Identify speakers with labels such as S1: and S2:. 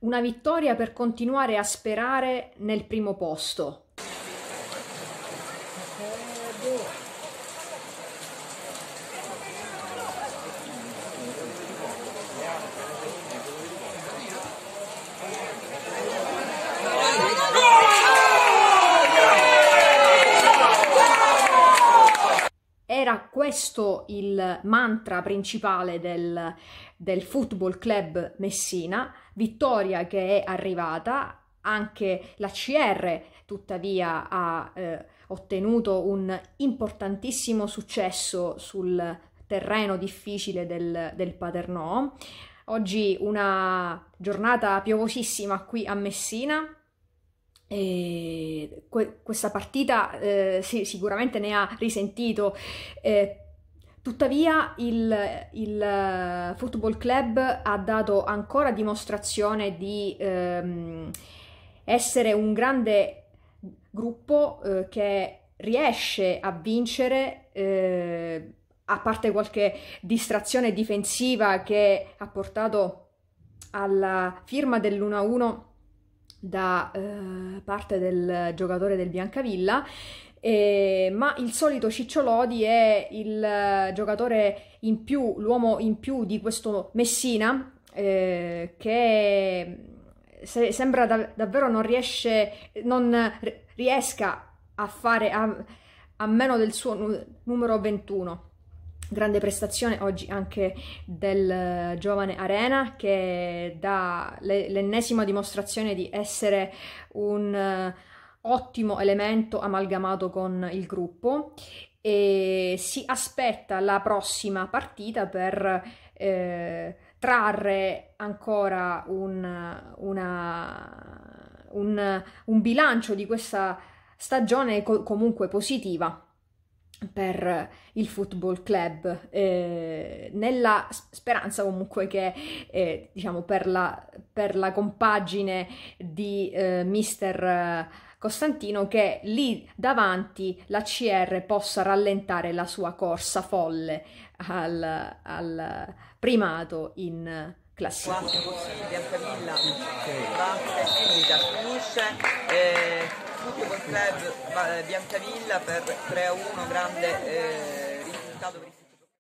S1: una vittoria per continuare a sperare nel primo posto, era questo il mantra principale del, del Football Club Messina, vittoria che è arrivata, anche la CR tuttavia ha eh, ottenuto un importantissimo successo sul terreno difficile del, del Paternò. Oggi una giornata piovosissima qui a Messina, e que- questa partita eh, sì, sicuramente ne ha risentito. Eh, tuttavia, il, il, eh, Football Club ha dato ancora dimostrazione di ehm, essere un grande gruppo eh, che riesce a vincere eh, a parte qualche distrazione difensiva che ha portato alla firma dell'1-1 da eh, parte del giocatore del Biancavilla, eh, ma il solito Cicciolodi è il eh, giocatore in più, l'uomo in più di questo Messina eh, che se, sembra da, davvero non riesce, non riesca a fare a, a meno del suo numero 21. Grande prestazione oggi anche del eh, giovane Arena che dà l'ennesima dimostrazione di essere un eh, ottimo elemento amalgamato con il gruppo e si aspetta la prossima partita per eh, trarre ancora un, una, un, un bilancio di questa stagione co- comunque positiva per il football club, eh, nella speranza comunque che, eh, diciamo, per la, per la, compagine di eh, mister eh, Costantino, che lì davanti la CR possa rallentare la sua corsa folle al, al primato in classifica. Quattro battuto col club eh, Biancavilla per 3-1, grande eh, risultato